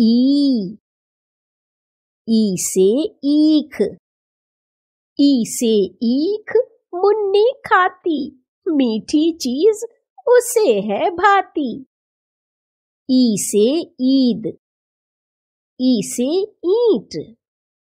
ई ई से ईख ई से ईख मुन्नी खाती मीठी चीज उसे है भाती ई e से ईद ई e से ईट